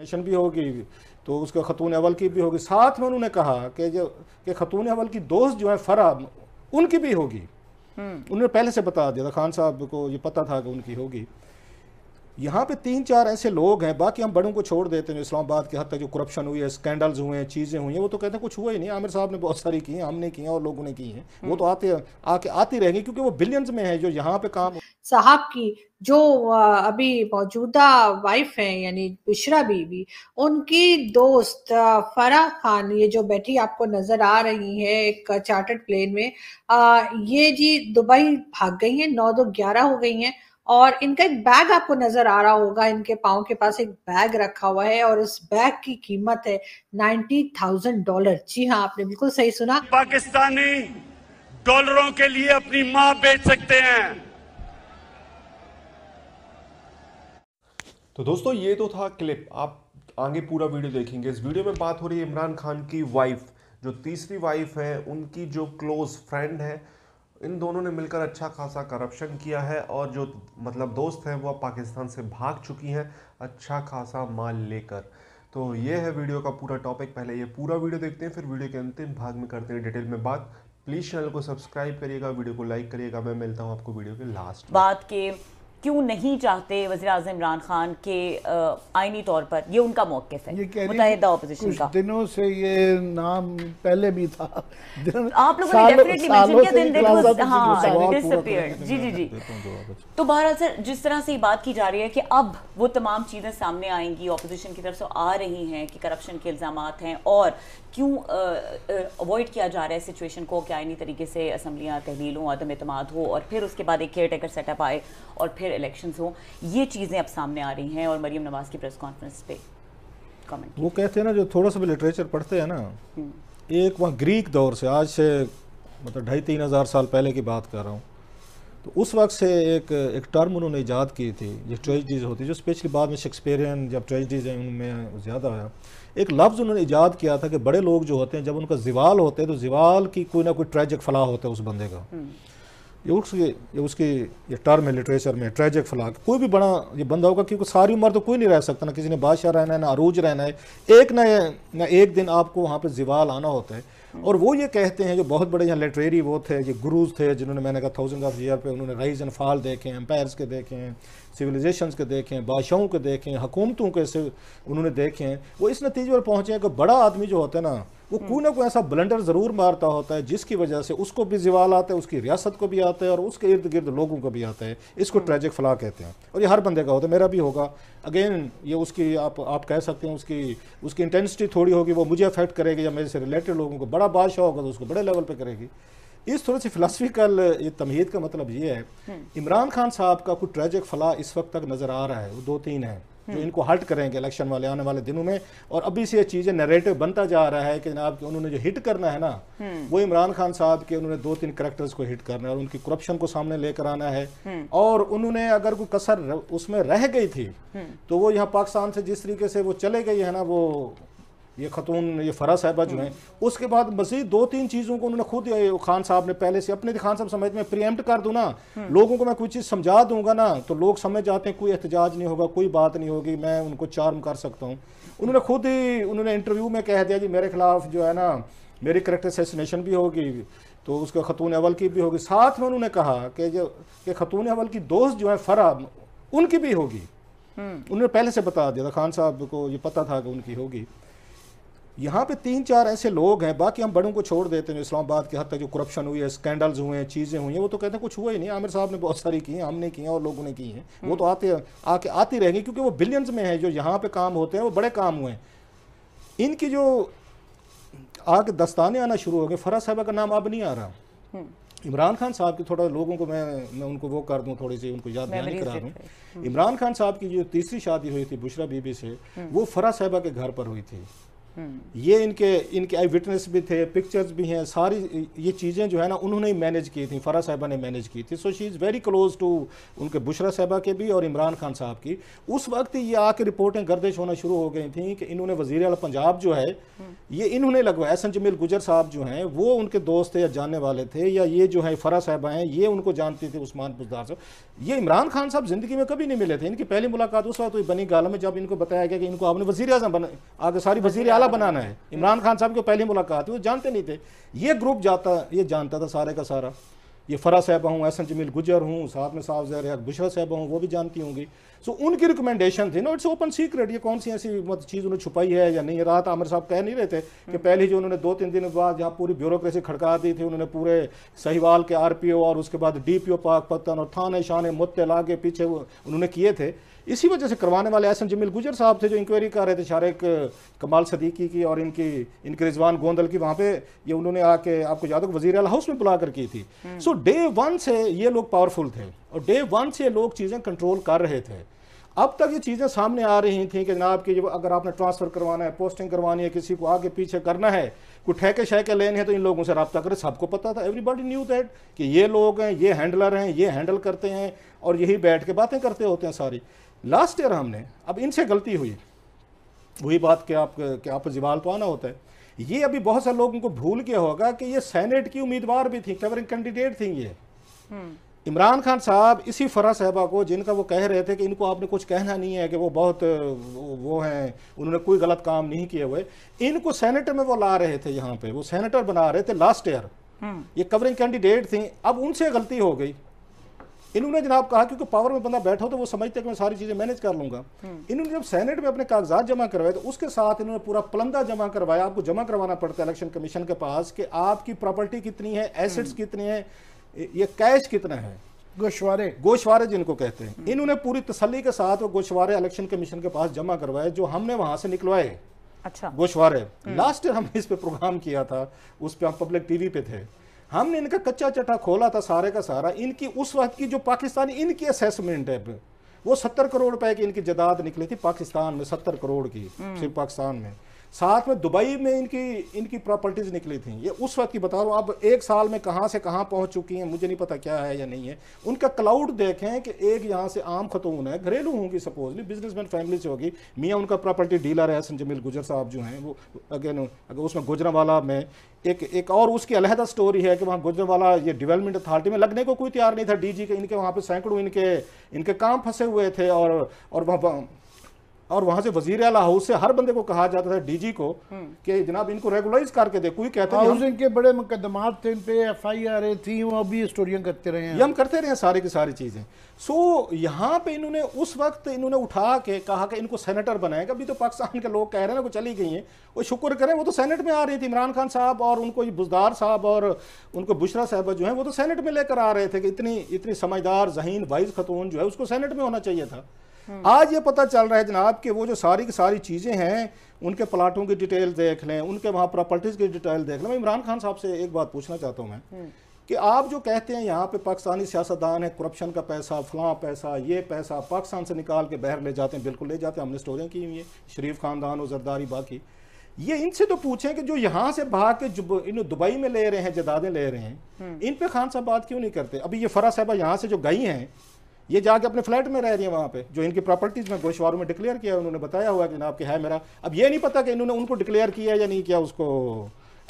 Session भी होगी तो उसके खतून अवल की भी होगी साथ में उन्होंने कहा कि जो कि खतून अवल की दोस्त जो है फरा उनकी भी होगी हम्म। उन्होंने पहले से बता दिया था खान साहब को ये पता था कि उनकी होगी यहाँ पे तीन चार ऐसे लोग हैं बाकी हम बड़ों को छोड़ देते हैं जो इस्लामाबाद के हद तक जो करप्शन हुई है स्कैंडल्स हुए हैं चीज़ें हुई हैं वो तो कहते हैं कुछ हुआ ही नहीं आमिर साहब ने बहुत सारी की हैं हमने की हैं और लोगों ने की हैं वो तो आते आके आती रहेंगी क्योंकि वो बिलियंस में है जो यहाँ पे काम साहब की जो अभी मौजूदा वाइफ है यानी बिशरा बीबी उनकी दोस्त फरा खान ये जो बैठी आपको नजर आ रही है एक चार्टर्ड प्लेन में ये जी दुबई भाग गई है नौ दो ग्यारह हो गई हैं और इनका एक बैग आपको नजर आ रहा होगा इनके पाओ के पास एक बैग रखा हुआ है और इस बैग की कीमत है नाइन्टी थाउजेंड डॉलर जी हाँ आपने बिल्कुल सही सुना पाकिस्तानी डॉलरों के लिए अपनी माँ बेच सकते हैं तो दोस्तों ये तो था क्लिप आप आगे पूरा वीडियो देखेंगे इस वीडियो में बात हो रही है इमरान खान की वाइफ जो तीसरी वाइफ है उनकी जो क्लोज फ्रेंड है इन दोनों ने मिलकर अच्छा खासा करप्शन किया है और जो मतलब दोस्त हैं वो अब पाकिस्तान से भाग चुकी हैं अच्छा खासा माल लेकर तो ये है वीडियो का पूरा टॉपिक पहले ये पूरा वीडियो देखते हैं फिर वीडियो के अंतिम भाग में करते हैं डिटेल में बात प्लीज़ चैनल को सब्सक्राइब करिएगा वीडियो को लाइक करिएगा मैं मिलता हूँ आपको वीडियो के लास्ट बात के क्यों नहीं चाहते वजी अजम इमरान खान के आइनी तौर पर ये उनका मौकफ है मुतहदा अपोजिशन का दिनों से ये नाम पहले भी था आप लोगों ने डेफिनेटली मेंशन किया दिन हाँ, जी जी जी तो बहरहाल सर जिस तरह से ये बात की जा रही है कि अब वो तमाम चीज़ें सामने आएंगी अपोजिशन की तरफ से आ रही हैं कि करप्शन के इल्ज़ाम हैं और क्यों अवॉइड किया जा रहा है सिचुएशन को कि आइनी तरीके से असम्बलियाँ तहलीलों आदम अतमाद हो और फिर उसके बाद एक केयर टेकर सेटअप आए और फिर फिर इलेक्शंस हो ये चीज़ें अब सामने आ रही हैं और मरीम नवाज की प्रेस कॉन्फ्रेंस पे कमेंट वो कहते हैं ना जो थोड़ा सा भी लिटरेचर पढ़ते हैं ना हम्म। एक वहाँ ग्रीक दौर से आज से मतलब ढाई तीन हज़ार साल पहले की बात कर रहा हूँ तो उस वक्त से एक एक टर्म उन्होंने ईजाद की थी जो ट्रेजडीज़ होती जो स्पेशली बाद में शेक्सपेरियन जब ट्रेजडीज़ हैं उनमें ज़्यादा आया एक लफ्ज़ उन्होंने ईजाद किया था कि बड़े लोग जो होते हैं जब उनका जिवाल होते हैं तो जिवाल की कोई ना कोई ट्रेजिक फलाह होता है उस बंदे का हम्म। ये उसके ये उसकी ये टर्म है लिटरेचर में ट्रेजिक फलाक कोई भी बड़ा ये बंदा होगा क्योंकि सारी उम्र तो कोई नहीं रह सकता ना किसी ने बादशाह रहना है ना अरूज रहना है एक ना ना एक दिन आपको वहाँ पर जिवाल आना होता है और वो ये कहते हैं जो बहुत बड़े यहाँ लिटरेरी वो थे ये गुरूज थे जिन्होंने मैंने कहा थाउजेंड ऑफ ईयर पर उन्होंने राइज एंड फाल देखे हैं एम्पायर्स के देखे हैं सिविलाइजेशन के देखे हैं बादशाहों के देखे हैं हुकूमतों के उन्होंने देखे हैं वो इस नतीजे पर पहुँचे हैं कि बड़ा आदमी जो होता है ना वो कोई हम्म। ना कोई ऐसा ब्लेंडर ज़रूर मारता होता है जिसकी वजह से उसको भी ज़ीवाल आता है उसकी रियासत को भी आता है और उसके इर्द गिर्द लोगों को भी आता है इसको ट्रेजिक हम्म। फला कहते हैं और ये हर बंदे का होता है मेरा भी होगा अगेन ये उसकी आप आप कह सकते हैं उसकी उसकी इंटेंसिटी थोड़ी होगी वो मुझे अफेक्ट करेगी या मेरे से रिलेटेड लोगों को बड़ा बादशाह होगा तो उसको बड़े लेवल पर करेगी इस थोड़ी सी फिलासफिकल ये तमहीद का मतलब ये है हम्म। इमरान खान साहब का कुछ ट्रेजिक फला इस वक्त तक नज़र आ रहा है वो दो तीन है जो इनको हर्ट करेंगे इलेक्शन वाले आने वाले दिनों में और अभी से ये चीज़ें नरेटिव बनता जा रहा है कि जनाब उन्होंने जो हिट करना है ना वो इमरान खान साहब के उन्होंने दो तीन करेक्टर्स को हिट करना है और उनकी करप्शन को सामने लेकर आना है और उन्होंने अगर कोई कसर उसमें रह गई थी तो वो यहाँ पाकिस्तान से जिस तरीके से वो चले गई है ना वो ये खतून ये फरा साहबा जो हम्म। हैं उसके बाद मज़ीद दो तीन चीज़ों को उन्होंने खुद खान साहब ने पहले से अपने खान साहब समझ में प्रियम्प्ट कर दूँ ना हम्म। लोगों को मैं कोई चीज़ समझा दूंगा ना तो लोग समझ जाते हैं कोई एहतजाज नहीं होगा कोई बात नहीं होगी मैं उनको चार्म कर सकता हूँ उन्होंने खुद ही उन्होंने इंटरव्यू में कह दिया जी मेरे खिलाफ जो है ना मेरी करेक्ट असैसिनेशन भी होगी तो उसके खतून अवल की भी होगी साथ में उन्होंने कहा कि जो कि खतून अवल की दोस्त जो है फ़रा उनकी भी होगी हम्म। उन्होंने पहले से बता दिया था खान साहब को ये पता था कि उनकी होगी यहाँ पे तीन चार ऐसे लोग हैं बाकी हम बड़ों को छोड़ देते हैं जो इस्लामाबाद के हद तक जो करप्शन हुई है स्कैंडल्स हुए हैं चीज़ें हुई हैं वो तो कहते हैं कुछ हुआ ही नहीं आमिर साहब ने बहुत सारी की हैं हमने की हैं और लोगों ने की हैं वो हम्म। तो आते आके आती रहेंगी क्योंकि वो बिलियंस में है जो यहाँ पे काम होते हैं वो बड़े काम हुए हैं इनकी जो आके दस्ताने आना शुरू हो गए फराज साहबा का नाम अब नहीं आ रहा हम्म। इमरान खान साहब की थोड़ा लोगों को मैं मैं उनको वो कर दूं थोड़ी सी उनको याद नहीं करा दूं हम्म। इमरान खान साहब की जो तीसरी शादी हुई थी बुशरा बीबी से वो फराज साहबा के घर पर हुई थी हम्म। ये इनके इनके आई विटनेस भी थे पिक्चर्स भी हैं सारी ये चीज़ें जो है ना उन्होंने ही मैनेज की थी फ़रा साहबा ने मैनेज की थी so she is very close to उनके बुशरा साहबा के भी और इमरान खान साहब की उस वक्त ये आके रिपोर्टें गर्दिश होना शुरू हो गई थी कि इन्होंने वजीर अल पंजाब जो है हम्म। ये इन्होंने लगवाया एस एन जमील गुजर साहब जो हैं वो उनके दोस्त थे या जानने वाले थे या ये जो है फ़रा साहबा हैं ये उनको जानते थे उस्मान बुजदार साहब ये इमरान खान साहब ज़िंदगी में कभी नहीं मिले थे इनकी पहली मुलाकात उस वक्त हुई बनी गाल में जब इनको बताया गया कि इनको आपने वजी अजम बना आगे सारी वजी अला बनाना है इमरान खान साहब की पहली मुलाकात है वो जानते नहीं थे ये ग्रुप जाता ये जानता था सारे का सारा ये फरा साहबा हूँ एस एन जमील गुजर हूँ साथ में साहब जहर बुशरा साहबा हूँ वो भी जानती होंगी सो उनकी रिकमेंडेशन थी ना इट्स ओपन सीक्रेट ये कौन सी ऐसी मतलब चीज़ उन्होंने छुपाई है या नहीं रात आमिर साहब कह नहीं रहे थे कि हम्म। पहले जो उन्होंने दो तीन दिन बाद जहाँ पूरी ब्यूरोक्रेसी खड़का दी थी उन्होंने पूरे सहीवाल के आर पी ओ और उसके बाद डी पी ओ पाक पत्तन और थाने शाने मुत्ते लागे पीछे उन्होंने किए थे इसी वजह से करवाने वाले एस एन जमील गुजर साहब थे जो इंक्वायरी कर रहे थे शारिक कमाल सदीकी की और इनकी इनके रिजवान गोंदल की वहाँ पे ये उन्होंने आके आपको याद हो वजीर हाउस में बुला कर की थी सो डे वन से ये लोग पावरफुल थे और डे वन से ये लोग चीज़ें कंट्रोल कर रहे थे अब तक ये चीज़ें सामने आ रही थी कि जनाब की अगर आपने ट्रांसफ़र करवाना है पोस्टिंग करवानी है किसी को आगे पीछे करना है कोई ठेके शहके लेने हैं तो इन लोगों से रबता करें सबको पता था एवरीबॉडी न्यू दैट कि ये लोग हैं ये हैंडलर हैं ये हैंडल करते हैं और यही बैठ के बातें करते होते हैं सारी लास्ट ईयर हमने अब इनसे गलती हुई वही बात कि आप कि आप जवाल तो आना होता है ये अभी बहुत सारे लोग उनको भूल गया होगा कि ये सेनेट की उम्मीदवार भी थी कवरिंग कैंडिडेट थी ये हम्म। इमरान खान साहब इसी फरा साहबा को जिनका वो कह रहे थे कि इनको आपने कुछ कहना नहीं है कि वो बहुत वो हैं उन्होंने कोई गलत काम नहीं किए हुए इनको सेनेटर में वो ला रहे थे यहाँ पे वो सेनेटर बना रहे थे लास्ट हम्म। ईयर ये कवरिंग कैंडिडेट थी अब उनसे गलती हो गई इन्होंने जनाब कहा क्योंकि पावर में बंदा बैठा हो तो वो समझते कि मैं सारी चीज़ें मैनेज कर लूँगा हम्म। इन्होंने जब सेनेट में अपने कागजात जमा करवाए तो उसके साथ इन्होंने पूरा पलंदा जमा करवाया आपको जमा करवाना पड़ता है इलेक्शन कमीशन के पास कि आपकी प्रॉपर्टी कितनी है एसेट्स हम्म। कितने हैं ये कैश कितना है गोशवारे गोशवारे जिनको कहते हैं इन्होंने पूरी तसली के साथ वो गोशवारे इलेक्शन कमीशन के पास जमा करवाए जो हमने वहाँ से निकलवाए अच्छा गोशवारे लास्ट हम्म। ईयर हमने इस पर प्रोग्राम किया था उस पर हम पब्लिक टी पे थे हमने इनका कच्चा चटा खोला था सारे का सारा इनकी उस वक्त की जो पाकिस्तानी इनकी असेसमेंट है वो सत्तर करोड़ रुपए की इनकी जदाद निकली थी पाकिस्तान में सत्तर करोड़ की हम्म। सिर्फ पाकिस्तान में साथ में दुबई में इनकी इनकी प्रॉपर्टीज़ निकली थी ये उस वक्त की बता रहा हूँ अब एक साल में कहाँ से कहाँ पहुँच चुकी हैं मुझे नहीं पता क्या है या नहीं है उनका क्लाउड देखें कि एक यहाँ से आम खतून है घरेलू होंगी सपोजली बिजनेसमैन फैमिली से होगी मियाँ उनका प्रॉपर्टी डीलर है संजमिल गुजर साहब जो हैं वो अगेन अगर उसमें गुजरावाला में एक एक और उसकी अलहदा स्टोरी है कि वहाँ गुजरावाला ये डेवलपमेंट अथॉरिटी में लगने को कोई तैयार नहीं था डीजी के इनके वहाँ पे सैकड़ों इनके इनके काम फंसे हुए थे और और वहाँ और वहां से वजीर अला हाउस से हर बंदे को कहा जाता था डीजी को हम्म। कि जनाब इनको रेगुलाइज करके दे कोई कहते हाउसिंग के बड़े मुकदमात थे इन पे एफ आई आर ए थी वो अभी स्टोरियाँ करते रहे हैं हम करते रहे सारी की सारी चीज़ें सो यहाँ पे इन्होंने उस वक्त इन्होंने उठा के कहा कि इनको सेनेटर बनाएगा अभी तो पाकिस्तान के लोग कह रहे हैं वो चली गई हैं वो शुक्र करें वो तो सेनेट में आ रही थी इमरान खान साहब और उनको ये बुजदार साहब और उनको बुशरा साहब जो है वो तो सेनेट में लेकर आ रहे थे कि इतनी इतनी समझदार जहीन वाइज खतून जो है उसको सेनेट में होना चाहिए था हाँ। आज ये पता चल रहा है जनाब कि वो जो सारी की सारी चीज़ें हैं उनके प्लाटों की डिटेल देख लें उनके वहाँ प्रॉपर्टीज़ की डिटेल देख लें मैं इमरान खान साहब से एक बात पूछना चाहता हूँ मैं हम्म। कि आप जो कहते हैं यहाँ पे पाकिस्तानी सियासतदान है करप्शन का पैसा फलां पैसा ये पैसा पाकिस्तान से निकाल के बाहर ले जाते हैं बिल्कुल ले जाते हैं हमने स्टोरियाँ की हुई हैं शरीफ खानदान और जरदारी बाकी ये इनसे तो पूछें कि जो यहाँ से भाग के इन दुबई में ले रहे हैं जदादें ले रहे हैं हम्म। इन पे खान साहब बात क्यों नहीं करते अभी ये फरा साहबा यहाँ से जो गई हैं ये जाके अपने फ्लैट में रह रही है वहाँ पे जो इनकी प्रॉपर्टीज़ में गोशवारों में डिक्लेयर किया है उन्होंने बताया हुआ कि जनाब के है मेरा अब ये नहीं पता कि इन्होंने उनको डिक्लेयर किया या नहीं किया उसको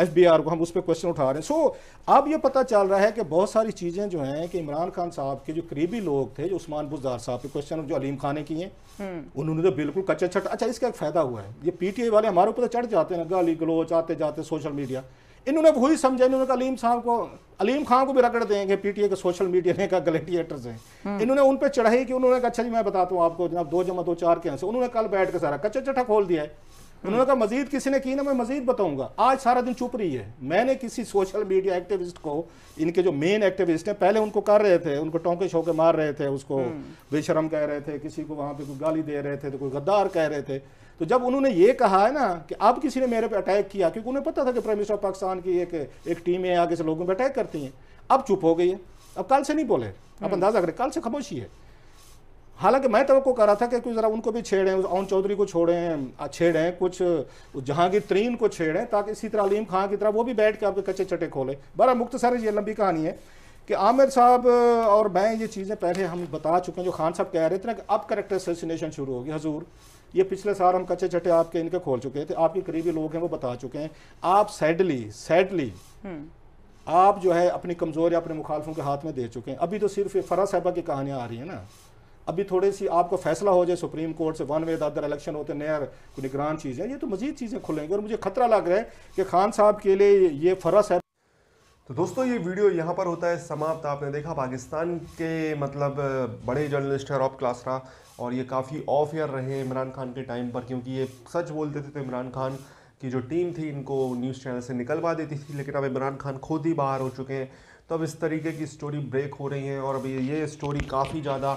एफ को हम उस पर क्वेश्चन उठा रहे हैं सो so, अब ये पता चल रहा है कि बहुत सारी चीज़ें जो हैं कि इमरान खान साहब के जो करीबी लोग थे जो उस्मान बुजार साहब के क्वेश्चन जो अलीम खान ने किए हम्म। उन्होंने तो बिल्कुल कच्चा छट अच्छा इसका एक फ़ायदा हुआ है ये पीटीआई वाले हमारे ऊपर तो चढ़ जाते हैं गाली गलोच आते जाते सोशल मीडिया इन्होंने वही समझा इन्होंने अलीम साहब को अलीम खान को भी रगड़ देंगे पीटीए के सोशल मीडिया ने का गलेटिएटर्स हैं हम्म। इन्होंने उन पर चढ़ाई कि उन्होंने कहा अच्छा जी मैं बताता हूँ आपको जनाब दो जमा दो चार के यहाँ से उन्होंने कल बैठ के सारा कच्चा चट्ठा खोल दिया है उन्होंने कहा मजीद किसी ने की ना मैं मजीद बताऊंगा आज सारा दिन चुप रही है मैंने किसी सोशल मीडिया एक्टिविस्ट को इनके जो मेन एक्टिविस्ट हैं पहले उनको कर रहे थे उनको टोंके शोके मार रहे थे उसको हम्म। बेशरम कह रहे थे किसी को वहां पे कोई गाली दे रहे थे तो कोई गद्दार कह रहे थे तो जब उन्होंने ये कहा है ना कि अब किसी ने मेरे पे अटैक किया क्योंकि उन्हें पता था कि प्राइम मिनिस्टर पाकिस्तान की एक एक है आगे से लोगों पर अटैक करती हैं अब चुप हो गई है अब कल से नहीं बोले अब हम्म। अंदाजा करें कल से खामोशी है हालांकि मैं तो कर रहा था कि कुछ ज़रा उनको भी छेड़ें ओन चौधरी को छोड़ें छेड़ें कुछ जहांगीर तरीन को छेड़ें ताकि इसी तरह अलीम खां की तरह वो भी बैठ के आपके कच्चे चटे खोलें बड़ा मुख्तसर ये लंबी कहानी है कि आमिर साहब और मैं ये चीज़ें पहले हम बता चुके हैं जो खान साहब कह रहे थे ना कि अब करेक्टर असोसिनेशन शुरू होगी हजूर ये पिछले साल हम कच्चे चटे आपके इनके खोल चुके थे आपके करीबी लोग हैं वो बता चुके हैं आप सैडली सैडली हम्म। आप जो है अपनी कमज़ोरी अपने मुखालफों के हाथ में दे चुके हैं अभी तो सिर्फ फरा साहबा की कहानियाँ आ रही है ना अभी थोड़ी सी आपको फैसला हो जाए सुप्रीम कोर्ट से वन वे दर इलेक्शन होते नया निगरान चीज़ें ये तो मजीद चीज़ें खुलेंगी और मुझे खतरा लग रहा है कि खान साहब के लिए ये फरस है तो दोस्तों ये वीडियो यहाँ पर होता है समाप्त आपने देखा पाकिस्तान के मतलब बड़े जर्नलिस्ट हैं रॉब क्लासरा और ये काफ़ी ऑफ एयर रहे इमरान खान के टाइम पर क्योंकि ये सच बोलते थे तो इमरान खान की जो टीम थी इनको न्यूज़ चैनल से निकलवा देती थी लेकिन अब इमरान खान खुद ही बाहर हो चुके हैं तो अब इस तरीके की स्टोरी ब्रेक हो रही है और अब ये स्टोरी काफ़ी ज़्यादा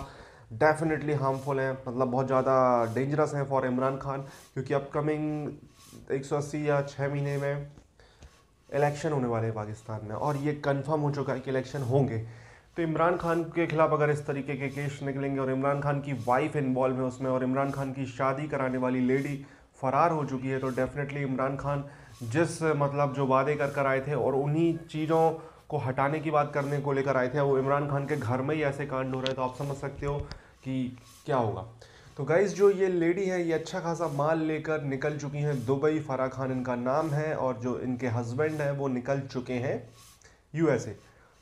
डेफिनेटली हार्मफुल हैं मतलब बहुत ज़्यादा डेंजरस हैं फॉर इमरान खान क्योंकि अपकमिंग 180 या छः महीने में इलेक्शन होने वाले हैं पाकिस्तान में और ये कंफर्म हो चुका है कि इलेक्शन होंगे तो इमरान खान के खिलाफ अगर इस तरीके के केस निकलेंगे और इमरान खान की वाइफ इन्वॉल्व है उसमें और इमरान खान की शादी कराने वाली लेडी फरार हो चुकी है तो डेफिनेटली इमरान खान जिस मतलब जो वादे कर कर आए थे और उन्हीं चीज़ों को हटाने की बात करने को लेकर आए थे वो इमरान खान के घर में ही ऐसे कांड हो रहे हैं तो आप समझ सकते हो कि क्या होगा तो गाइज़ जो ये लेडी है ये अच्छा खासा माल लेकर निकल चुकी हैं दुबई फ़रा खान इनका नाम है और जो इनके हस्बैंड हैं वो निकल चुके हैं यूएसए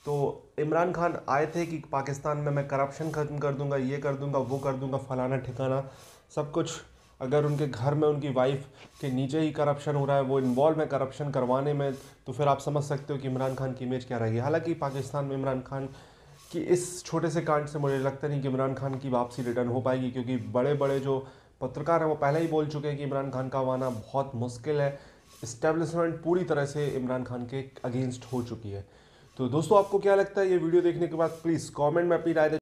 तो इमरान खान आए थे कि पाकिस्तान में मैं करप्शन ख़त्म कर दूंगा ये कर दूंगा वो कर दूंगा फलाना ठिकाना सब कुछ अगर उनके घर में उनकी वाइफ के नीचे ही करप्शन हो रहा है वो इन्वॉल्व है करप्शन करवाने में तो फिर आप समझ सकते हो कि इमरान खान की इमेज क्या रहेगी हालांकि पाकिस्तान में इमरान खान की इस छोटे से कांड से मुझे लगता नहीं कि इमरान खान की वापसी रिटर्न हो पाएगी क्योंकि बड़े बड़े जो पत्रकार हैं वो पहले ही बोल चुके हैं कि इमरान खान का आना बहुत मुश्किल है इस्टेब्लिशमेंट पूरी तरह से इमरान खान के अगेंस्ट हो चुकी है तो दोस्तों आपको क्या लगता है ये वीडियो देखने के बाद प्लीज़ कमेंट में अपनी राय